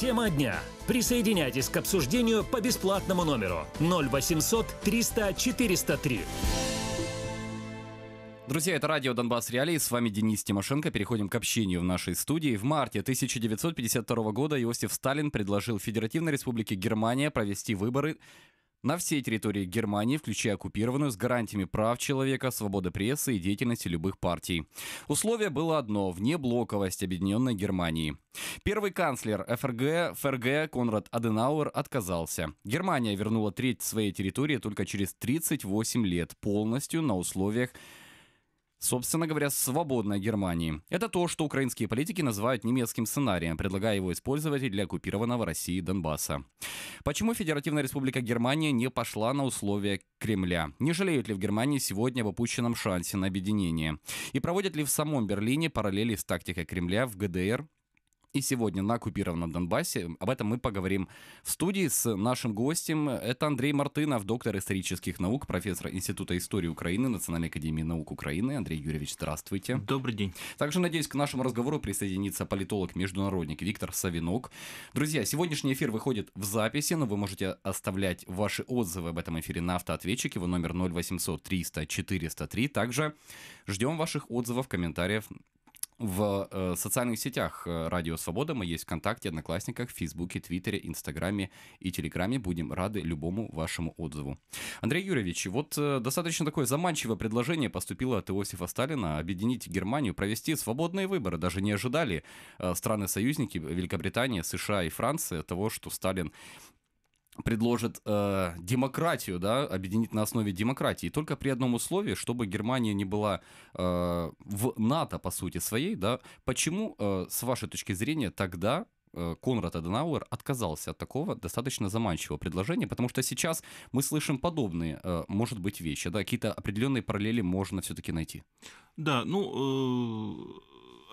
Тема дня. Присоединяйтесь к обсуждению по бесплатному номеру 0800 300 403. Друзья, это радио «Донбасс Реалии», с вами Денис Тимошенко. Переходим к общению в нашей студии. В марте 1952 года Иосиф Сталин предложил Федеративной Республике Германия провести выборы на всей территории Германии, включая оккупированную, с гарантиями прав человека, свободы прессы и деятельности любых партий. Условие было одно – внеблоковость Объединенной Германии. Первый канцлер ФРГ, ФРГ Конрад Аденауэр отказался. Германия вернула треть своей территории только через 38 лет полностью на условиях собственно говоря, свободной Германии. Это то, что украинские политики называют немецким сценарием, предлагая его использовать для оккупированного России Донбасса. Почему Федеративная Республика Германия не пошла на условия Кремля? Не жалеют ли в Германии сегодня об опущенном шансе на объединение? И проводят ли в самом Берлине параллели с тактикой Кремля в ГДР и сегодня на оккупированном Донбассе. Об этом мы поговорим в студии с нашим гостем. Это Андрей Мартынов, доктор исторических наук, профессор Института истории Украины, Национальной академии наук Украины. Андрей Юрьевич, здравствуйте. Добрый день. Также, надеюсь, к нашему разговору присоединится политолог-международник Виктор Савинок. Друзья, сегодняшний эфир выходит в записи, но вы можете оставлять ваши отзывы об этом эфире на автоответчике. Его номер 0800 300 403. Также ждем ваших отзывов, комментариев в э, социальных сетях э, Радио Свобода мы есть ВКонтакте, Одноклассниках, Фейсбуке, Твиттере, Инстаграме и Телеграме. Будем рады любому вашему отзыву. Андрей Юрьевич, вот э, достаточно такое заманчивое предложение поступило от Иосифа Сталина объединить Германию, провести свободные выборы. Даже не ожидали страны-союзники Великобритания, США и Франция того, что Сталин предложит э, демократию, да, объединить на основе демократии, только при одном условии, чтобы Германия не была э, в НАТО, по сути, своей, да, почему, э, с вашей точки зрения, тогда э, Конрад Аденауэр отказался от такого достаточно заманчивого предложения, потому что сейчас мы слышим подобные, э, может быть, вещи, да, какие-то определенные параллели можно все-таки найти. Да, ну,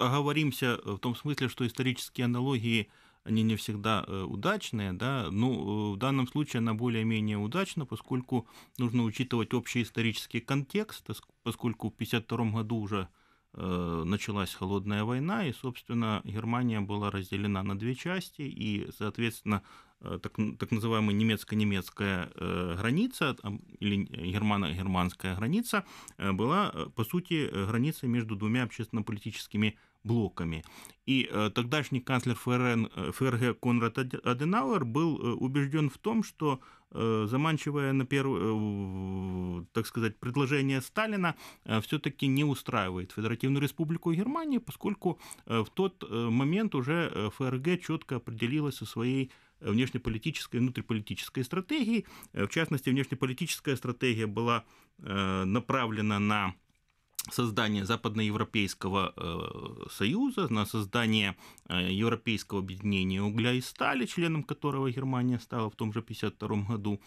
э, оговоримся в том смысле, что исторические аналогии – они не всегда э, удачные, да, но ну, э, в данном случае она более-менее удачна, поскольку нужно учитывать общий исторический контекст, поскольку в 1952 году уже э, началась холодная война, и, собственно, Германия была разделена на две части, и, соответственно, так, так называемая немецко-немецкая граница или германо-германская граница была, по сути, границей между двумя общественно-политическими блоками. И э, тогдашний канцлер ФРН, э, ФРГ Конрад Аденауэр был э, убежден в том, что заманчивое на первое, так сказать, предложение Сталина все-таки не устраивает Федеративную Республику Германии, поскольку в тот момент уже ФРГ четко определилась со своей внешнеполитической и внутриполитической стратегией. В частности, внешнеполитическая стратегия была направлена на создание Западноевропейского э, союза, на создание э, Европейского объединения угля и стали, членом которого Германия стала в том же 1952 году,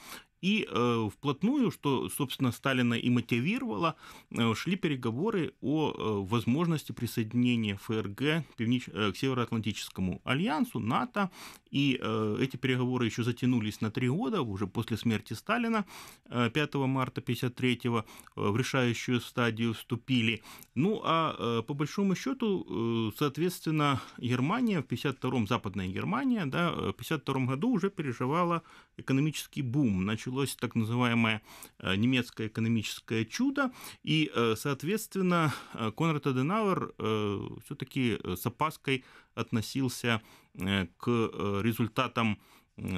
и э, вплотную, что, собственно, Сталина и мотивировало, э, шли переговоры о э, возможности присоединения ФРГ пивнич... э, к Североатлантическому альянсу, НАТО. И э, эти переговоры еще затянулись на три года, уже после смерти Сталина, э, 5 марта 1953 э, в решающую стадию вступили. Ну, а э, по большому счету, э, соответственно, Германия в 1952-м, Западная Германия, да, э, в 1952 году уже переживала экономический бум, начал началось так называемое э, немецкое экономическое чудо, и, э, соответственно, э, Конрад Аденауэр все-таки с опаской относился к результатам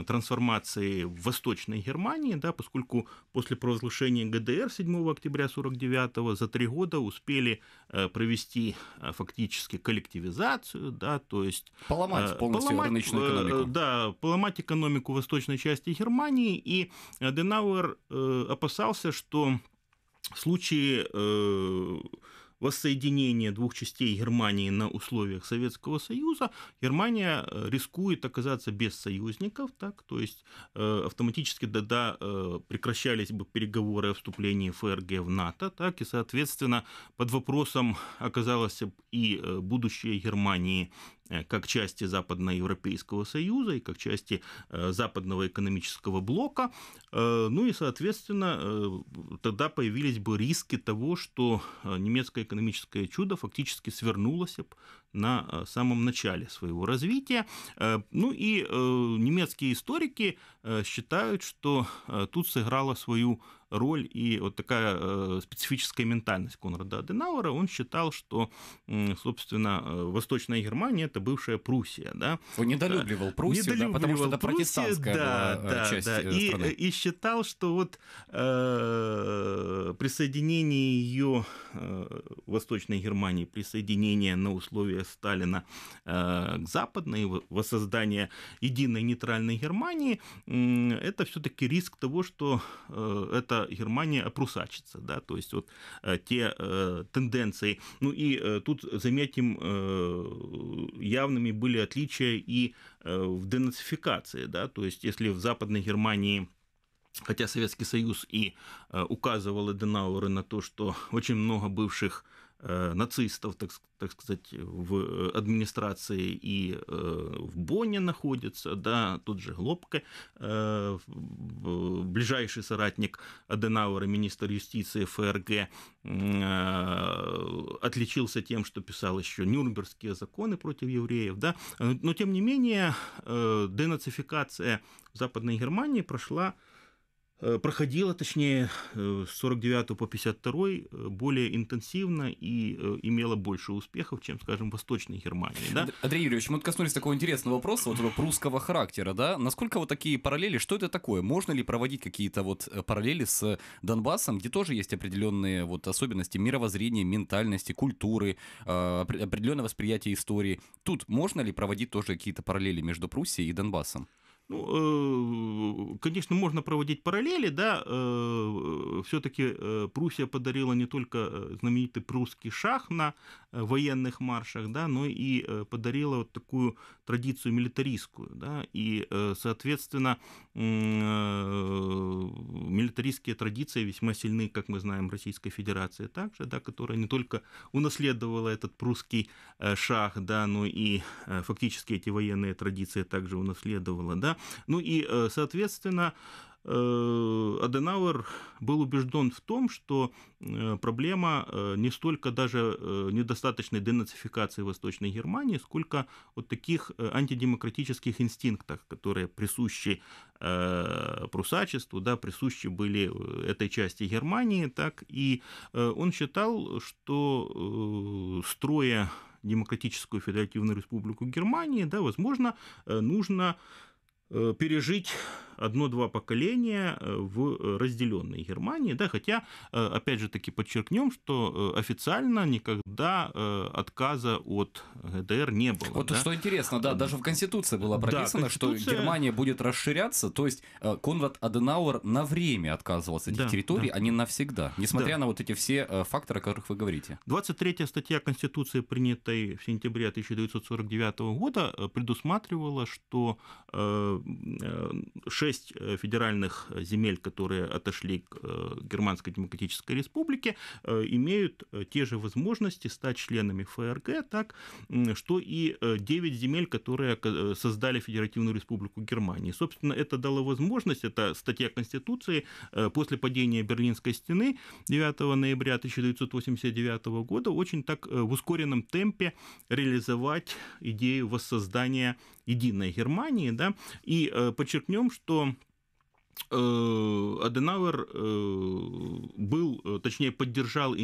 трансформации в Восточной Германии, да, поскольку после провозглашения ГДР 7 октября 49 за три года успели э, провести э, фактически коллективизацию, да, то есть... Э, поломать полностью поломать, рыночную экономику. Да, поломать экономику восточной части Германии, и Денауэр опасался, что в случае воссоединения двух частей Германии на условиях Советского Союза, Германия э, рискует оказаться без союзников, так, то есть э, автоматически да, да, э, прекращались бы переговоры о вступлении ФРГ в НАТО, так, и, соответственно, под вопросом оказалось и э, будущее Германии Э, как части Западноевропейского Союза и как части э, Западного экономического блока. Э, ну и, соответственно, тогда появились бы риски того, что немецкое экономическое чудо фактически свернулось на э, самом начале своего развития. Э, ну и э, немецкие историки считают, что тут сыграла свою роль и вот такая специфическая ментальность Конрада Аденауэра. Он считал, что, собственно, Восточная Германия – это бывшая Пруссия. Да? Он недолюбливал Пруссию, недолюбливал да, потому что это протестантская да, была да, часть да. И, страны. И, считал, что вот присоединение ее Восточной Германии, присоединение на условиях воли Сталина э, к западной, воссоздание единой нейтральной Германии, это все-таки риск того, что э, эта Германия опрусачится, да, то есть вот э, те тенденции. Ну и тут, заметим, явными были отличия и в денацификации, да, то есть если в Западной Германии Хотя Советский Союз и указывал Эденауэра на то, что очень много бывших Э, нацистов, так, так сказать, в э, администрации и э, в Бонне находится, да, тут же Глобка, ближайший соратник Аденаура министр юстиции ФРГ, отличился тем, что писал еще Нюрнбергские законы против евреев, да, но тем не менее денацификация в Западной Германии прошла Э, проходила, точнее, э, с 49 по 52 э, более интенсивно и имела больше успехов, чем, скажем, Восточной Германии. Да? Андрей Юрьевич, мы коснулись такого интересного вопроса, вот этого прусского характера, да? Насколько вот такие параллели, что это такое? Можно ли проводить какие-то вот параллели с Донбассом, где тоже есть определенные вот особенности мировоззрения, ментальности, культуры, определенное восприятие истории? Тут можно ли проводить тоже какие-то параллели между Пруссией и Донбассом? Ну, э, конечно, можно проводить параллели, да, э, все-таки э, Пруссия подарила не только знаменитый прусский шах на военных маршах, да, но и подарила вот такую традицию милитаристскую, да, и, соответственно, Э, милитаристские традиции весьма сильны, как мы знаем, Российской Федерации также, да, которая не только унаследовала этот прусский э, шах, да, но и э, фактически эти военные традиции также унаследовала, да, ну и, соответственно, Э, Аденауэр был убежден в том, что э, проблема э, не столько даже недостаточной денацификации Восточной Германии, сколько вот таких антидемократических инстинктов, которые присущи прусачеству, да, присущи были этой части Германии, так и он считал, что строя демократическую федеративную республику Германии, да, возможно, нужно пережить одно-два поколения э, в э, разделенной Германии, да, хотя, э, опять же таки, подчеркнем, что официально никогда отказа от ГДР не было. Вот да? что интересно, да, даже в Конституции было прописано, да, Конституция... что Германия будет расширяться, то есть Конрад Аденауэр на время отказывался от этих да, территорий, да. а не навсегда, несмотря да. на вот эти все факторы, о которых вы говорите. 23 статья Конституции, принятой в сентябре 1949 года, предусматривала, что 6 6 э, федеральных э, земель, которые отошли к э, Германской Демократической Республике, имеют те же возможности стать членами ФРГ, так что и 9 земель, которые создали Федеративную Республику Германии. Собственно, это дало возможность, это статья Конституции, после падения Берлинской стены 9 ноября 1989 года очень так в ускоренном темпе реализовать идею воссоздания единой Германии. Да? И подчеркнем, что что Э, Аденауэр э, был, э, точнее, поддержал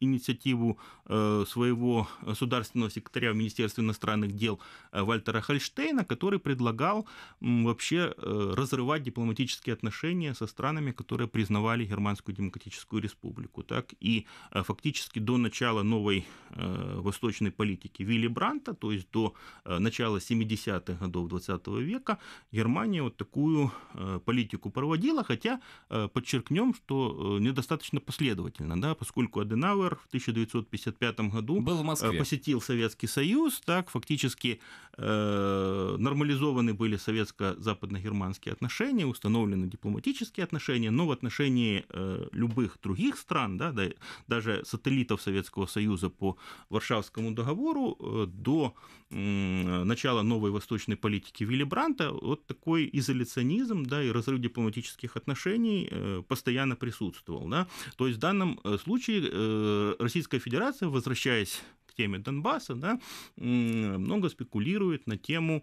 инициативу своего государственного секретаря в Министерстве иностранных дел Вальтера Хольштейна, который предлагал вообще разрывать дипломатические отношения со странами, которые признавали Германскую Демократическую Республику. Так? И фактически до начала новой восточной политики Вилли Бранта, то есть до начала 70-х годов 20 века, Германия вот такую политику политику проводила, хотя э, подчеркнем, что э, недостаточно последовательно, да, поскольку Аденауэр в 1955 году Был в Москве. Э, посетил Советский Союз, так фактически э, нормализованы были советско-западно-германские отношения, установлены дипломатические отношения, но в отношении э, любых других стран, да, да, даже сателлитов Советского Союза по Варшавскому договору э, до э, начала новой восточной политики Вилли Бранта, вот такой изоляционизм да, и разрыв дипломатических отношений э, постоянно присутствовал. Да? То есть в данном э, случае э, Российская Федерация, возвращаясь к теме Донбасса, да, много спекулирует на тему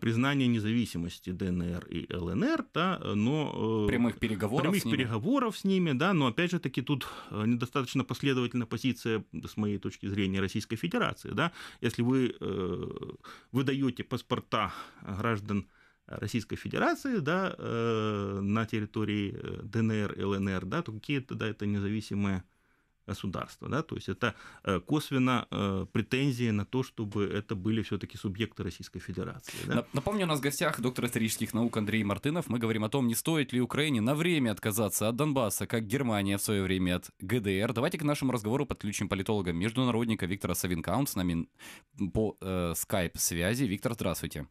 признания независимости ДНР и ЛНР, да, но прямых переговоров прямых с ними. переговоров с ними, да, но опять же таки тут недостаточно последовательная позиция с моей точки зрения Российской Федерации, да, если вы э, выдаете паспорта граждан Российской Федерации, да, э, на территории э, ДНР, ЛНР, да, то какие-то, да, это независимые государства, да, то есть это э, косвенно претензии на то, чтобы это были все-таки субъекты Российской Федерации. Да? Напомню, у нас в гостях доктор исторических наук Андрей Мартынов. Мы говорим о том, не стоит ли Украине на время отказаться от Донбасса, как Германия в свое время от ГДР. Давайте к нашему разговору подключим политолога международника Виктора Савинка. Он с нами по э, скайп-связи. Виктор, здравствуйте.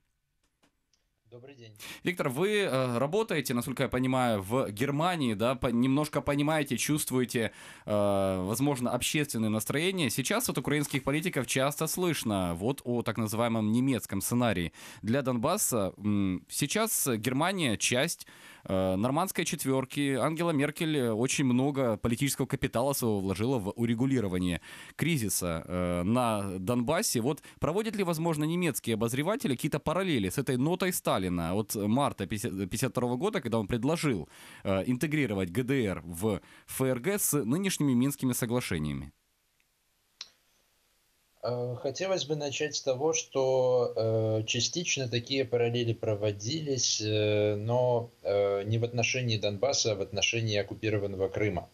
Добрый день. Виктор, вы э, работаете, насколько я понимаю, в Германии, да, немножко понимаете, чувствуете, э, возможно, общественное настроение. Сейчас от украинских политиков часто слышно вот о так называемом немецком сценарии для Донбасса. Сейчас Германия часть Э, Нормандской четверки Ангела Меркель э, очень много политического капитала своего вложила в урегулирование кризиса э, на Донбассе. Вот проводят ли, возможно, немецкие обозреватели какие-то параллели с этой нотой Сталина от марта 1952 года, когда он предложил интегрировать ГДР в ФРГ с нынешними Минскими соглашениями? Э, хотелось бы начать с того, что э, частично такие параллели проводились, э, но не в отношении Донбасса, а в отношении оккупированного Крыма.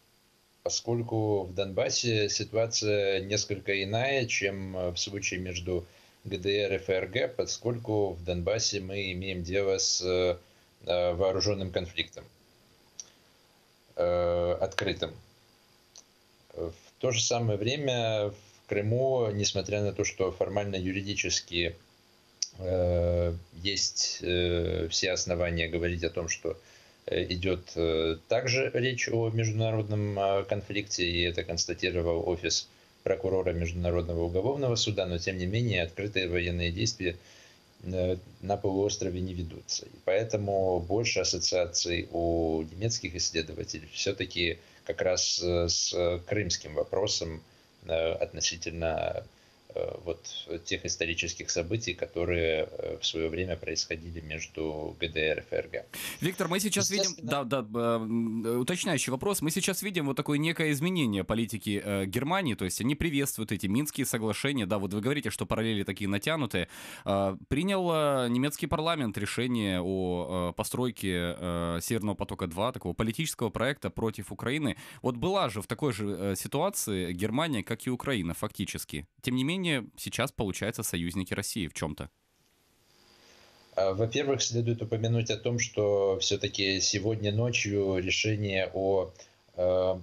Поскольку в Донбассе ситуация несколько иная, чем в случае между ГДР и ФРГ, поскольку в Донбассе мы имеем дело с вооруженным конфликтом, открытым. В то же самое время в Крыму, несмотря на то, что формально юридически э, есть э, все основания говорить о том, что э, идет э, также речь о международном э, конфликте, и это констатировал офис прокурора Международного уголовного суда, но тем не менее открытые военные действия э, на полуострове не ведутся. И поэтому больше ассоциаций у немецких исследователей все-таки как раз э, с крымским вопросом Э, относительно Э, вот тех исторических событий, которые э, в свое время происходили между ГДР и ФРГ. Виктор, мы сейчас видим, да, да, э, уточняющий вопрос, мы сейчас видим вот такое некое изменение политики Германии, то есть они приветствуют эти Минские соглашения, да, вот вы говорите, что параллели такие натянутые. принял немецкий парламент решение о постройке Северного потока-2, такого политического проекта против Украины. Вот была же в такой же ситуации Германия, как и Украина, фактически. Тем не менее, менее, сейчас, получается, союзники России в чем-то. А, во-первых, следует упомянуть о том, что все-таки сегодня ночью решение о, э,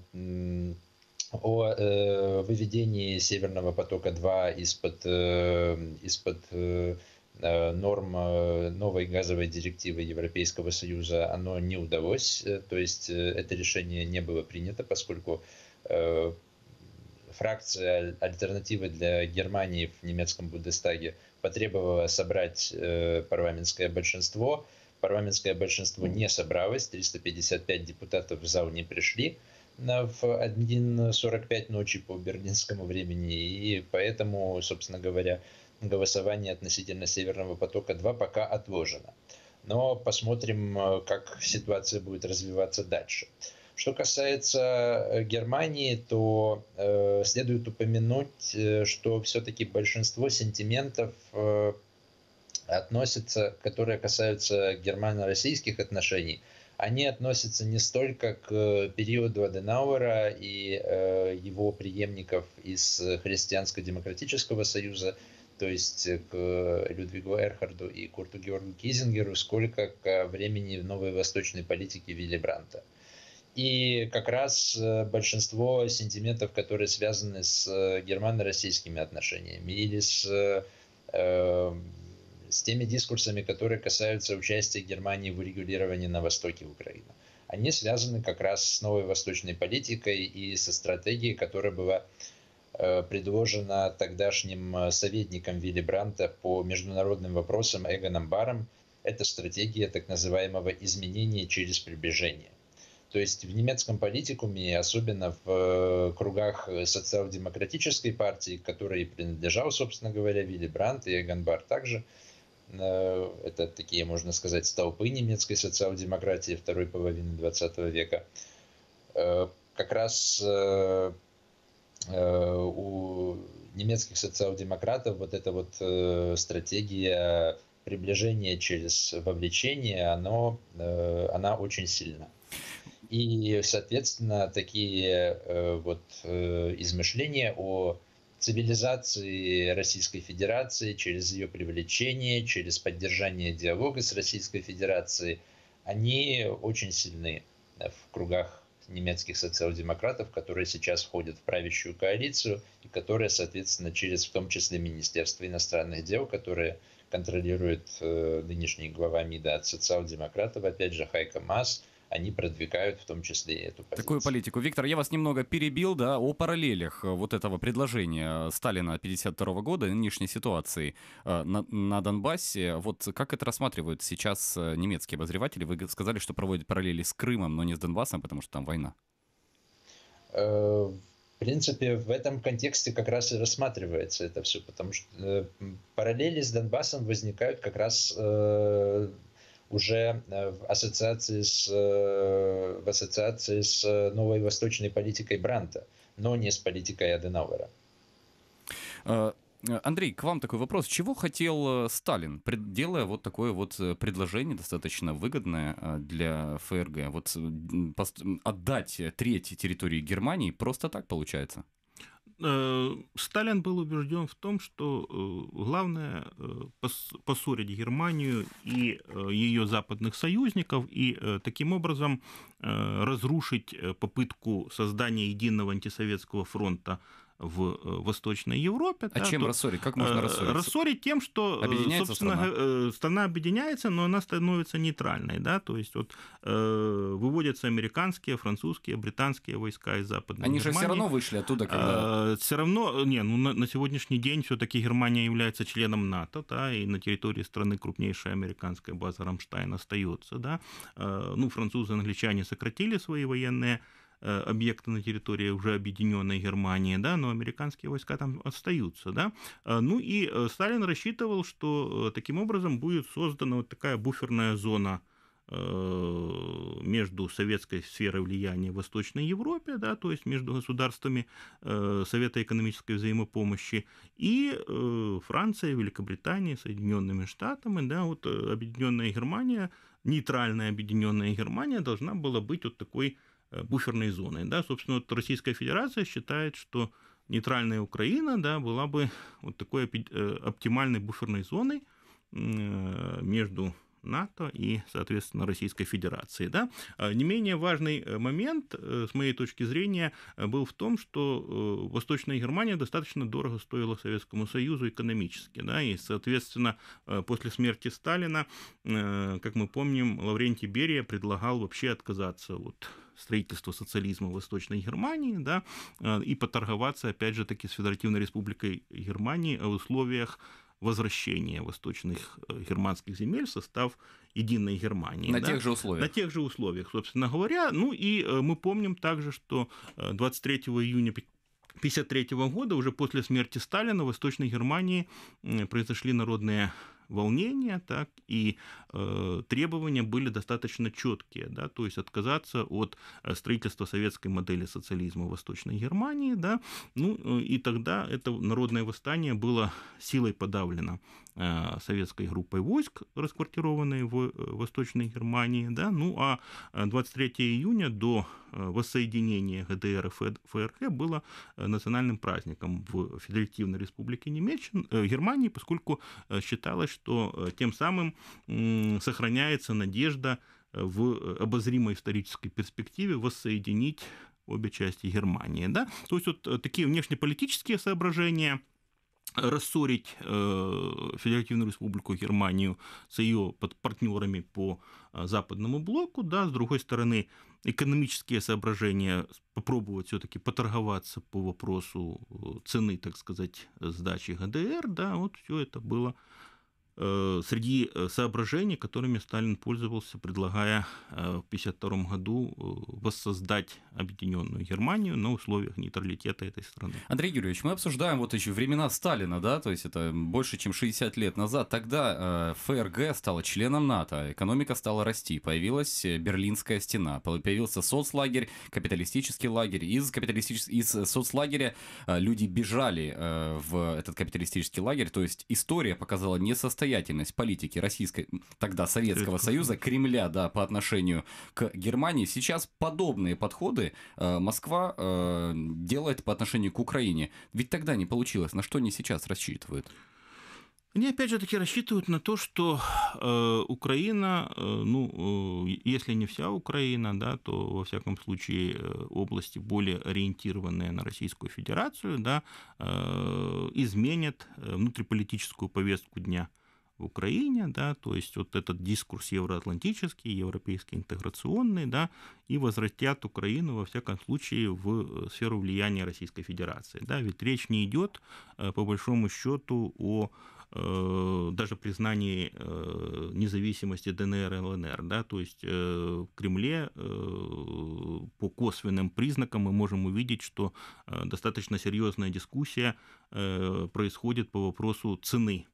о э, выведении Северного потока-2 из-под э, из-под норм новой газовой директивы Европейского Союза, оно не удалось. То есть это решение не было принято, поскольку фракция «Альтернатива для Германии» в немецком Бундестаге потребовала собрать э, парламентское большинство. Парламентское большинство не собралось, 355 депутатов в зал не пришли в 1.45 ночи по берлинскому времени, и поэтому, собственно говоря, голосование относительно «Северного потока-2» пока отложено. Но посмотрим, э, как ситуация будет развиваться дальше. Что касается э, Германии, то э, следует упомянуть, э, что все-таки большинство сентиментов э, относятся, которые касаются германо-российских отношений, они относятся не столько к периоду Аденауэра и э, его преемников из Христианско-демократического союза, то есть к Людвигу Эрхарду и Курту Георгу Кизингеру, сколько к времени новой восточной политики Вилли Бранта. И как раз э, большинство сентиментов, которые связаны с э, германо-российскими отношениями или с, э, э, с теми дискурсами, которые касаются участия Германии в урегулировании на востоке Украины, они связаны как раз с новой восточной политикой и со стратегией, которая была предложена тогдашним советником Вилли Бранта по международным вопросам Эгоном Баром. Это стратегия так называемого изменения через приближение. То есть в немецком политикуме, особенно в э, кругах э, социал-демократической партии, которой принадлежал, собственно говоря, Вилли Брандт и Ганбар также, э, это такие, можно сказать, столпы немецкой социал-демократии второй половины 20 века, как раз у немецких социал-демократов вот эта вот стратегия приближения через вовлечение, она, она очень сильна. И, соответственно, такие э, вот э, измышления о цивилизации Российской Федерации через ее привлечение, через поддержание диалога с Российской Федерацией, они очень сильны в кругах немецких социал-демократов, которые сейчас входят в правящую коалицию и которые, соответственно, через в том числе Министерство иностранных дел, которое контролирует э, нынешний глава МИДа от социал-демократов, опять же Хайка Масс, они продвигают в том числе и эту позицию. Такую политику. Виктор, я вас немного перебил, да, о параллелях э, вот этого предложения э, Сталина 52 года, нынешней ситуации э, на, на Донбассе. Вот как это рассматривают сейчас немецкие обозреватели? Вы сказали, что проводят параллели с Крымом, но не с Донбассом, потому что там война. В принципе, в этом контексте как раз и рассматривается это все, потому что параллели с Донбассом возникают как раз уже э, в ассоциации с, э, в ассоциации с э, новой восточной политикой Бранта, но не с политикой Аденауэра. Андрей, к вам такой вопрос. Чего хотел Сталин, делая вот такое вот предложение достаточно выгодное для ФРГ? Вот отдать треть территории Германии просто так получается? Э, Сталин был убежден в том, что э, главное э, поссорить Германию и ее западных союзников и таким образом разрушить попытку создания единого антисоветского фронта в э, Восточной Европе. А да, чем то... рассорить? Как можно э, рассорить? Рассорить тем, что э, собственно, страна. страна объединяется, но она становится нейтральной. Да? То есть вот, э, выводятся американские, французские, британские войска из Западной Они Германии. Они же все равно вышли оттуда, когда... Э, все равно, не, ну, на, на сегодняшний день все таки Германия является членом НАТО, да, и на территории страны крупнейшая американская база Рамштайн остается. Да? Э, ну, французы, англичане сократили свои военные Э, объекты на территории уже объединенной Германии, да, но американские войска там остаются, да. Э, ну и э, Сталин рассчитывал, что таким образом будет создана вот такая буферная зона между советской сферой влияния в Восточной Европе, да, то есть между государствами Совета экономической взаимопомощи и Францией, Великобританией, Соединенными Штатами, да, вот объединенная Германия, нейтральная объединенная Германия должна была быть вот такой Э, буферной зоной. Да? Собственно, вот Российская Федерация считает, что нейтральная Украина да, была бы вот такой э, оптимальной буферной зоной э, между НАТО и, соответственно, Российской федерацией, Да? А не менее важный момент, с моей точки зрения, был в том, что Восточная Германия достаточно дорого стоила Советскому Союзу экономически. Да? И, соответственно, после смерти Сталина, как мы помним, Лаврентий Берия предлагал вообще отказаться от строительство социализма в Восточной Германии, да, э, и поторговаться, опять же таки, с Федеративной Республикой Германии о э, условиях возвращения восточных э, германских земель в состав единой Германии. На да? тех же условиях. На тех же условиях, собственно говоря. Ну и мы помним также, что 23 июня 1953 года, уже после смерти Сталина, в Восточной Германии произошли народные волнения, так и э, требования были достаточно четкие, да, то есть отказаться от э, строительства советской модели социализма в Восточной Германии, да, ну э, и тогда это народное восстание было силой подавлено Э, советской группой войск, расквартированной э, в Восточной Германии. Да? Ну а 23 э, июня до воссоединения ГДР и ФРГ было национальным праздником в Федеративной Республике Немечен, Германии, поскольку считалось, что тем самым сохраняется надежда в обозримой исторической перспективе воссоединить обе части Германии. Да? То есть вот такие внешнеполитические соображения – рассорить э, Федеративную Республику Германию с ее партнерами по э, западному блоку, да, с другой стороны, экономические соображения, попробовать все-таки поторговаться по вопросу э, цены, так сказать, сдачи ГДР, да, вот все это было Э, среди э, соображений, которыми Сталин пользовался, предлагая э, в 1952 году воссоздать объединенную Германию на условиях нейтралитета этой страны. Андрей Юрьевич, мы обсуждаем вот еще времена Сталина, да, то есть это больше, чем 60 лет назад. Тогда ФРГ стала членом НАТО, экономика стала расти, появилась Берлинская стена, появился соцлагерь, капиталистический лагерь. Из, капиталистического, из соцлагеря люди бежали в этот капиталистический лагерь, то есть история показала несостоятельность несостоятельность политики Российской, тогда Советского Союза, Кремля, да, по отношению к Германии. Сейчас подобные подходы э, Москва э, делает по отношению к Украине. Ведь тогда не получилось. На что они сейчас рассчитывают? Они опять же таки рассчитывают на то, что э, Украина, э, ну, э, если не вся Украина, да, то во всяком случае э, области более ориентированные на Российскую Федерацию, да, э, изменят э, внутриполитическую повестку дня в Украине, да, то есть вот этот дискурс евроатлантический, европейский интеграционный, да, и возвратят Украину, во всяком случае, в э, сферу влияния Российской Федерации, да, ведь речь не идет, э, по большому счету, о э, даже признании независимости ДНР и ЛНР. Да? То есть в Кремле по косвенным признакам мы можем увидеть, что достаточно серьезная дискуссия происходит по вопросу цены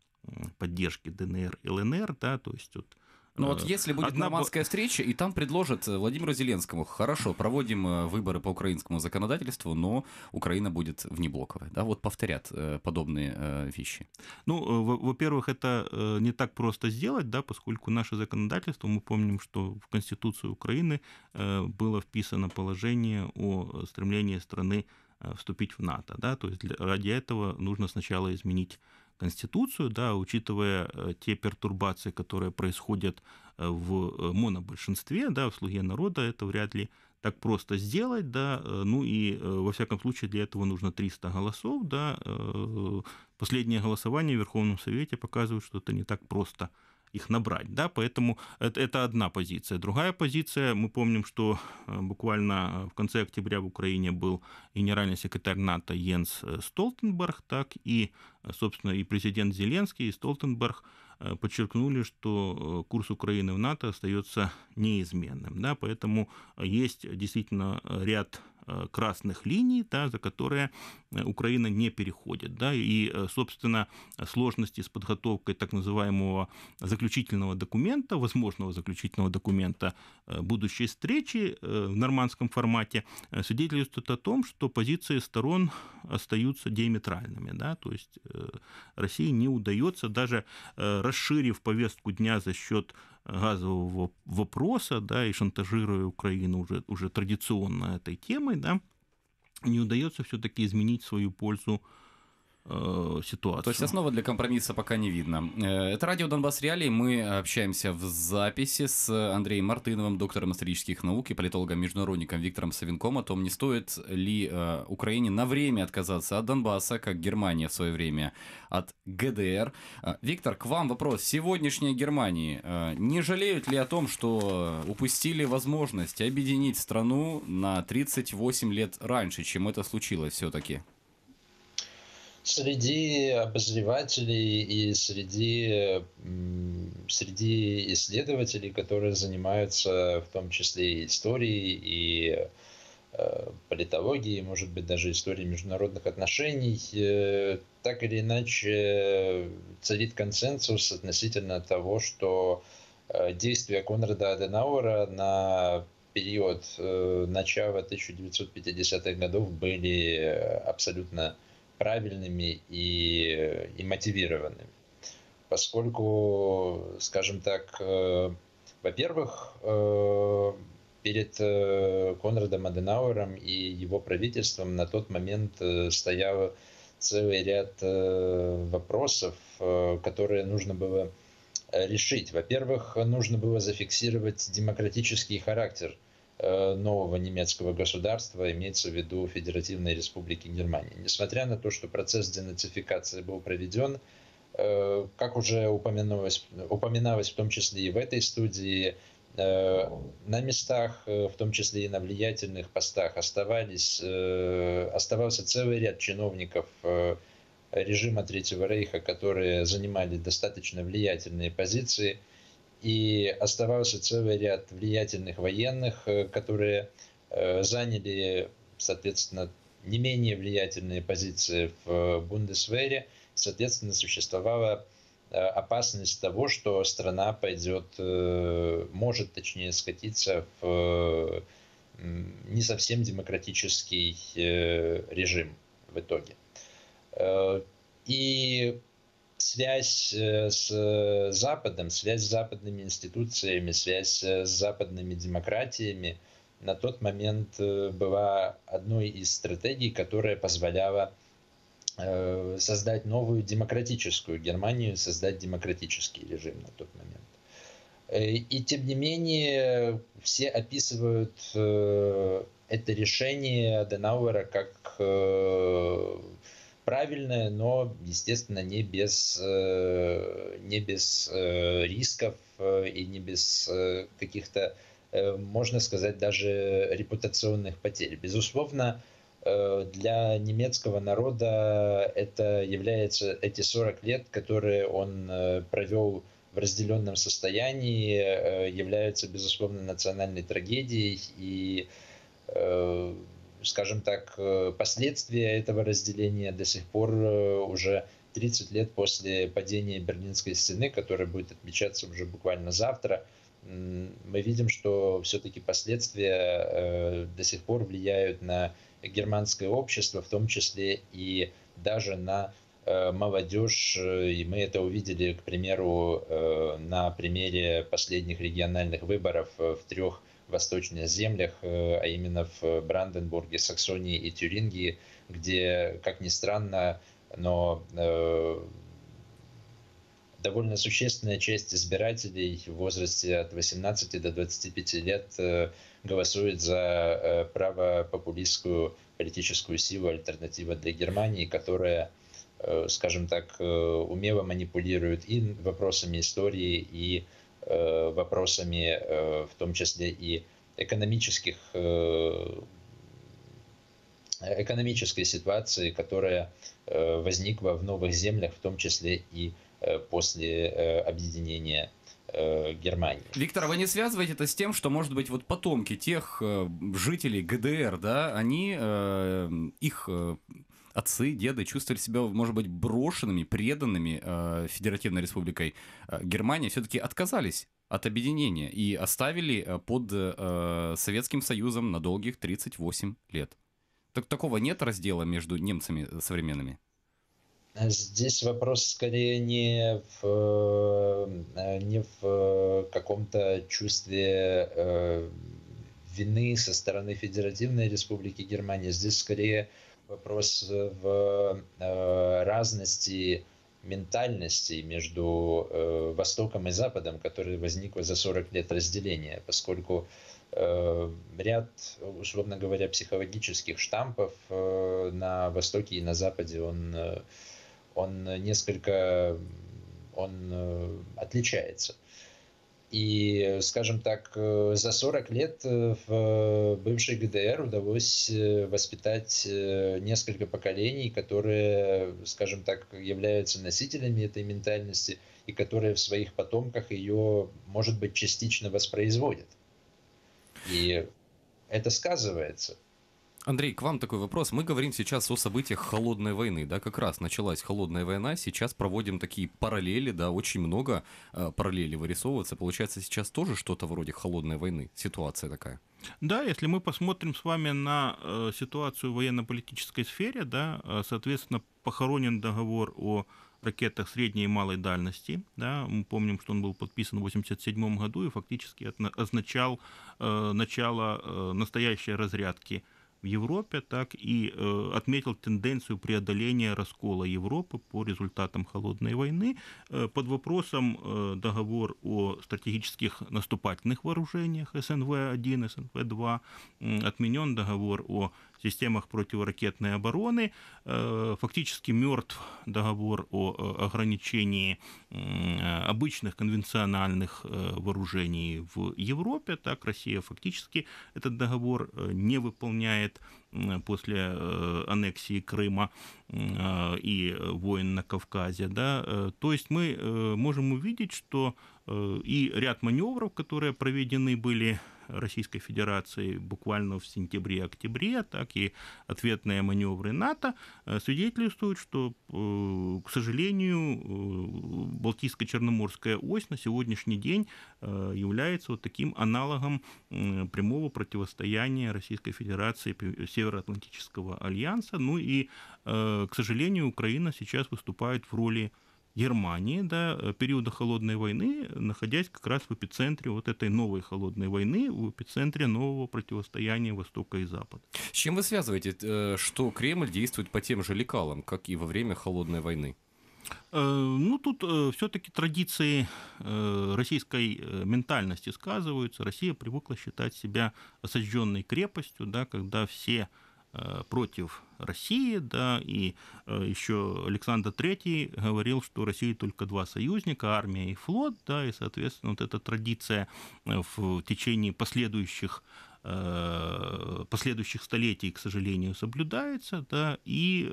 поддержки ДНР и ЛНР, да, то есть вот ну вот э, если будет Одна... нормандская встреча, и там предложат э, Владимиру Зеленскому, хорошо, проводим э, выборы по украинскому законодательству, но Украина будет внеблоковой. Да, вот повторят подобные вещи. Ну, во-первых, это не так просто сделать, да, поскольку наше законодательство, мы помним, что в Конституцию Украины было вписано положение о стремлении страны вступить в НАТО, да, то есть ради этого нужно сначала изменить Конституцию, да, учитывая э, те пертурбации, которые происходят э, в э, монобольшинстве, да, в «Слуге народа», это вряд ли так просто сделать, да, ну и во всяком случае для этого нужно 300 голосов, да, последнее голосование в Верховном Совете показывает, что это не так просто – их набрать, да, поэтому это, это одна позиция. Другая позиция, мы помним, что э, буквально э, в конце октября в Украине был генеральный секретарь НАТО Йенс э, Столтенберг, так и, собственно, и президент Зеленский, и Столтенберг подчеркнули, что курс Украины в НАТО остается неизменным, да, поэтому есть действительно ряд Э, красных линий, да, за которые э, Украина не переходит. Да, и, э, собственно, сложности с подготовкой так называемого заключительного документа, возможного заключительного документа будущей встречи в нормандском формате свидетельствуют о том, что позиции сторон остаются диаметральными. Да, то есть России не удается, даже расширив повестку дня за счет газового вопроса, да, и шантажируя Украину уже, уже традиционно этой темой, да, не удается все-таки изменить свою пользу ситуацию. Э, То есть основа для компромисса пока не видно. Э, это радио Донбасс Реалии. Мы общаемся в записи с Андреем Мартыновым, доктором исторических наук и политологом-международником Виктором Савинком о том, не стоит ли э, Украине на время отказаться от Донбасса, как Германия в свое время от ГДР. Виктор, к вам вопрос. Сегодняшняя Германии не жалеют ли о том, что упустили возможность объединить страну на 38 лет раньше, чем это случилось все-таки? среди обозревателей и среди, среди исследователей, которые занимаются в том числе историей и э, политологии, может быть, даже истории международных отношений, э, так или иначе царит консенсус относительно того, что э, действия Конрада Аденауэра на период начала 1950-х годов были абсолютно правильными и, и мотивированными. Поскольку, скажем так, э, во-первых, э, перед э, Конрадом Аденауэром и его правительством на тот момент э, стоял целый ряд э, вопросов, э, которые нужно было э, решить. Во-первых, нужно было зафиксировать демократический характер – Э, нового немецкого государства, имеется в виду Федеративной Республики Германии. Несмотря на то, что процесс денацификации был проведен, э, как уже упоминалось, упоминалось в том числе и в этой студии, э, на местах, в том числе и на влиятельных постах, оставались, оставался целый ряд чиновников режима Третьего Рейха, которые занимали достаточно влиятельные позиции – и оставался целый ряд влиятельных военных, э, которые э, заняли, соответственно, не менее влиятельные позиции в э, Бундесвере. Соответственно, существовала опасность того, что страна пойдет, может, точнее, скатиться в не совсем демократический режим в итоге. И связь э, с э, Западом, связь с западными институциями, связь э, с западными демократиями на тот момент была одной из стратегий, которая позволяла создать новую демократическую Германию, создать демократический режим на тот момент. И тем не менее, все описывают это решение Аденауэра как правильное, но, естественно, не без, э, не без э, рисков э, и не без каких-то, можно сказать, даже репутационных потерь. Безусловно, для немецкого народа это является эти 40 лет, которые он провел в разделенном состоянии, являются, безусловно, национальной трагедией. И скажем так, э, последствия этого разделения до сих пор э, уже 30 лет после падения Берлинской стены, которая будет отмечаться уже буквально завтра, мы видим, что все-таки последствия э, до сих пор влияют на германское общество, в том числе и даже на молодежь, и мы это увидели, к примеру, на примере последних региональных выборов в трех восточных землях, э, а именно в Бранденбурге, Саксонии и Тюрингии, где, как ни странно, но э, довольно существенная часть избирателей в возрасте от 18 до 25 лет э, голосует за правопопулистскую политическую силу «Альтернатива для Германии», которая, скажем так, умело манипулирует и вопросами истории, и Э, вопросами, э, в том числе и экономических, э, экономической ситуации, которая возникла в новых землях, в том числе и после объединения Германии. Виктор, вы не связываете это с тем, что, может быть, вот потомки тех жителей ГДР, да, они, их отцы, деды чувствовали себя, может быть, брошенными, преданными э, Федеративной Республикой э, Германии, все-таки отказались от объединения и оставили э, под э, Советским Союзом на долгих 38 лет. Так такого нет раздела между немцами э, современными? Э, здесь вопрос скорее не в, не в каком-то чувстве э, вины со стороны Федеративной Республики Германии. Здесь скорее э, вопрос в э, разности ментальности между э, Востоком и Западом, которая возникла за 40 лет разделения, поскольку э, ряд, условно говоря, психологических штампов э, на Востоке и на Западе, он, э, он несколько он э, отличается. И, скажем так, э, за 40 лет э, в бывшей ГДР удалось э, воспитать несколько поколений, которые, скажем так, являются носителями этой ментальности и которые в своих потомках ее, может быть, частично воспроизводят. И это сказывается. Андрей, к вам такой вопрос. Мы говорим сейчас о событиях холодной войны, да, как раз началась холодная война, сейчас проводим такие параллели, да, очень много э, параллелей вырисовывается. Получается, сейчас тоже что-то вроде холодной войны, ситуация такая. Да, если мы посмотрим с вами на э, ситуацию в военно-политической сфере, да, э, соответственно, похоронен договор о ракетах средней и малой дальности. Да, мы помним, что он был подписан в 1987 году и фактически означал э, начало э, настоящей разрядки в Европе, так и э, отметил тенденцию преодоления раскола Европы по результатам холодной войны э, под вопросом э, договор о стратегических наступательных вооружениях СНВ-1, СНВ-2, э, отменен договор о системах противоракетной обороны. Э, фактически мертв договор о э, ограничении обычных конвенциональных э, вооружений в Европе. Так Россия фактически этот договор не выполняет после аннексии Крыма и войн на Кавказе. Да? То есть мы можем увидеть, что Э, и ряд маневров, которые проведены были Российской Федерации буквально в сентябре-октябре, так и ответные маневры НАТО э, свидетельствуют, что, э, к сожалению, Балтийско-Черноморская ось на сегодняшний день является вот таким аналогом прямого противостояния Российской Федерации Североатлантического альянса. Ну и, к сожалению, Украина сейчас выступает в роли Германии, да, э, периода холодной войны, находясь как раз в эпицентре вот этой новой холодной войны, в эпицентре нового противостояния Востока и Запада. С чем вы связываете, э, что Кремль действует по тем же лекалам, как и во время холодной войны? Э, ну, тут все-таки традиции российской ментальности сказываются. Россия привыкла считать себя осажденной крепостью, да, когда все Э, против России, да, и э, еще Александр III говорил, что у России только два союзника, армия и флот, да, и, соответственно, вот эта традиция э, в течение последующих последующих столетий, к сожалению, соблюдается, да, и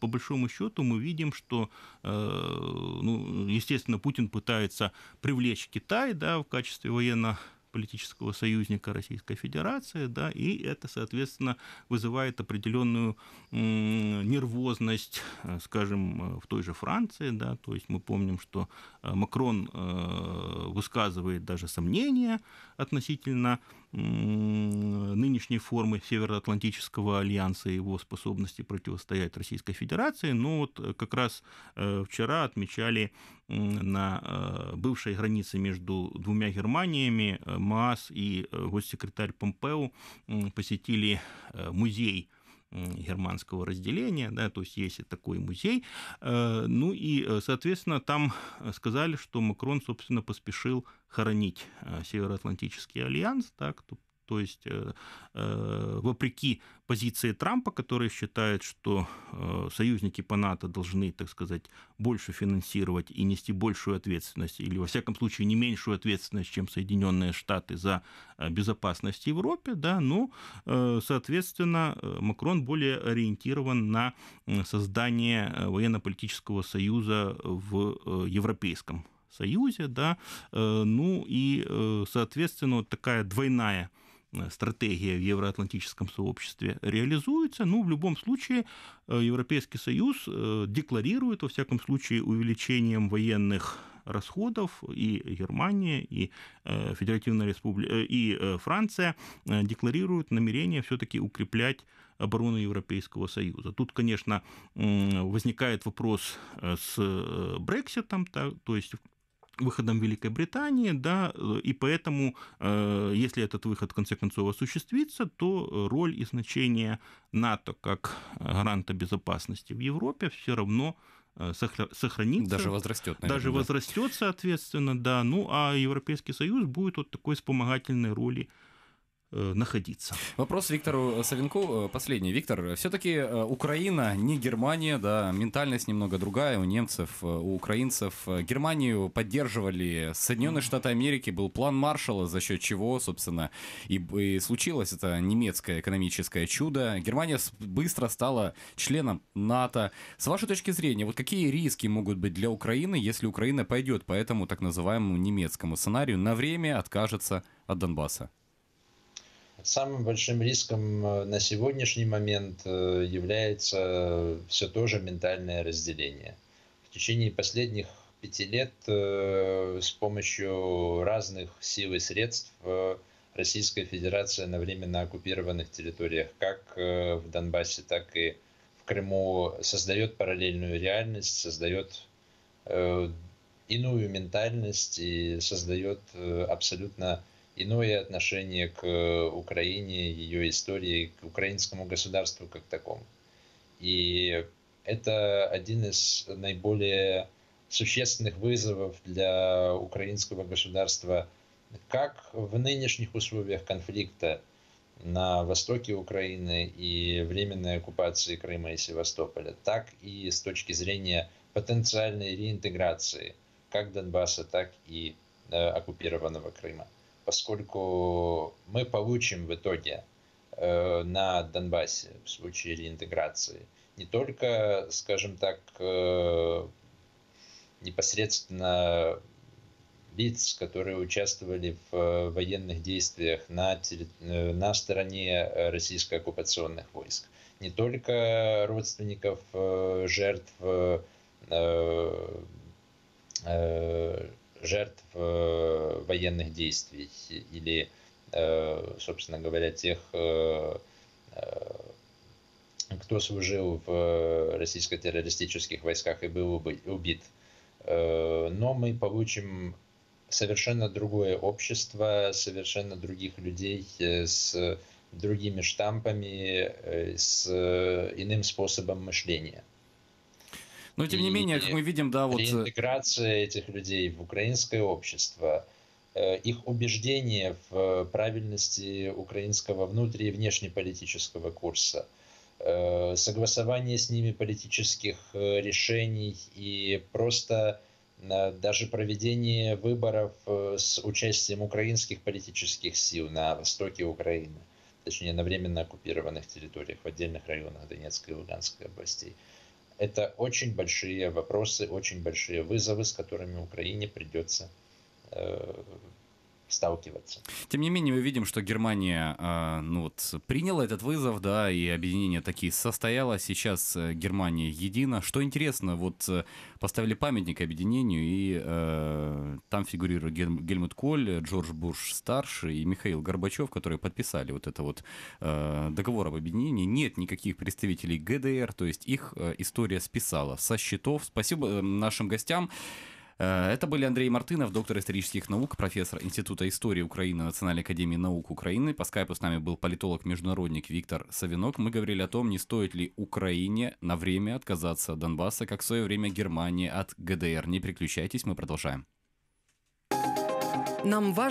по большому счету мы видим, что, ну, естественно, Путин пытается привлечь Китай, да, в качестве военно политического союзника Российской Федерации, да, и это, соответственно, вызывает определенную нервозность, э, скажем, э, в той же Франции, да, то есть мы помним, что э, Макрон высказывает даже сомнения относительно нынешней формы Североатлантического альянса и его способности противостоять Российской Федерации. Но ну вот э, как раз э, вчера отмечали на э, бывшей границе между двумя Германиями Мас и госсекретарь Помпео посетили музей германского разделения, да, то есть есть такой музей. Э, ну и, э, соответственно, там э, сказали, что Макрон, собственно, поспешил хоронить Североатлантический альянс, так, то есть э, э, вопреки позиции Трампа, который считает, что э, союзники по НАТО должны, так сказать, больше финансировать и нести большую ответственность, или, во всяком случае, не меньшую ответственность, чем Соединенные Штаты за безопасность в Европе, да, ну, соответственно, Макрон более ориентирован на создание военно-политического союза в Европейском Союзе, да, ну и, соответственно, вот такая двойная Э, стратегия в евроатлантическом сообществе реализуется. Ну, в любом случае, э, Европейский Союз э, декларирует, во всяком случае, увеличением военных расходов и Германия, и Федеративная Республика, и Франция декларируют намерение все-таки укреплять оборону Европейского Союза. Тут, конечно, возникает вопрос с Брекситом, то есть выходом Великой Британии, да, э, и поэтому, э, если этот выход в конце концов осуществится, то роль и значение НАТО как гаранта безопасности в Европе все равно э, сохранится. Даже возрастет, наверное. Даже да. возрастет, соответственно, да. Ну, а Европейский Союз будет вот такой вспомогательной роли Э, находиться. Вопрос Виктору э, Савинку э, последний. Виктор, все-таки Украина не Германия, да, ментальность немного другая у немцев, у украинцев. Германию поддерживали Соединенные Штаты Америки, был план Маршала, за счет чего, собственно, и, и случилось это немецкое экономическое чудо. Германия быстро стала членом НАТО. С вашей точки зрения, вот какие риски могут быть для Украины, если Украина пойдет по этому так называемому немецкому сценарию, на время откажется от Донбасса? Самым большим риском э, на сегодняшний момент э, является все то же ментальное разделение. В течение последних пяти лет э, с помощью разных сил и средств Российская Федерация на временно оккупированных территориях, как в Донбассе, так и в Крыму, создает параллельную реальность, создает иную ментальность и создает абсолютно иное отношение к э, Украине, ее истории, к украинскому государству как такому. И это один из наиболее существенных вызовов для украинского государства как в нынешних условиях конфликта на востоке Украины и временной оккупации Крыма и Севастополя, так и с точки зрения потенциальной реинтеграции как Донбасса, так и э, оккупированного Крыма поскольку мы получим в итоге э, на Донбассе в случае реинтеграции не только, скажем так, э, непосредственно лиц, которые участвовали в э, военных действиях на, терри... на стороне российско-оккупационных войск, не только родственников жертв жертв э, военных действий или, э, собственно говоря, тех, э, кто служил в российско-террористических войсках и был убит. Но мы получим совершенно другое общество, совершенно других людей с другими штампами, с иным способом мышления. Но ну, тем не менее, как мы видим, да, вот... Э, Интеграция этих людей в украинское общество, э, их убеждение в э, правильности украинского внутри- и внешнеполитического курса, согласование с ними политических решений и просто даже проведение выборов с участием украинских политических сил на востоке Украины, точнее на временно оккупированных территориях в отдельных районах Донецкой и Луганской областей – это очень большие вопросы, очень большие вызовы, с которыми Украине придется э, сталкиваться. Тем не менее, мы видим, что Германия э, ну, вот, приняла этот вызов, да, и объединение такие состояло. Сейчас э, Германия едина. Что интересно, вот э, поставили памятник объединению, и э, там фигурируют Гель, Гельмут Коль, Джордж Буш старший и Михаил Горбачев, которые подписали вот это вот э, договор об объединении. Нет никаких представителей ГДР, то есть их э, история списала со счетов. Спасибо э, нашим гостям. Э, это были Андрей Мартынов, доктор исторических наук, профессор Института истории Украины Национальной академии наук Украины. По скайпу с нами был политолог-международник Виктор Савинок. Мы говорили о том, не стоит ли Украине на время отказаться от Донбасса, как в свое время Германия от ГДР. Не переключайтесь, мы продолжаем. Нам важно